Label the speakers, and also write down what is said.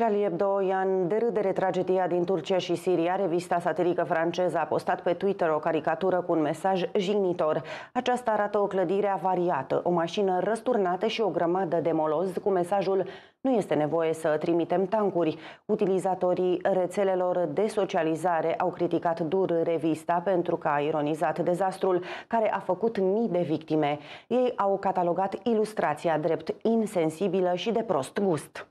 Speaker 1: Charlie Hebdo în derâdere tragedia din Turcia și Siria. Revista satirică franceză a postat pe Twitter o caricatură cu un mesaj jignitor. Aceasta arată o clădire avariată, o mașină răsturnată și o grămadă de moloz cu mesajul nu este nevoie să trimitem tancuri. Utilizatorii rețelelor de socializare au criticat dur revista pentru că a ironizat dezastrul care a făcut mii de victime. Ei au catalogat ilustrația drept insensibilă și de prost gust.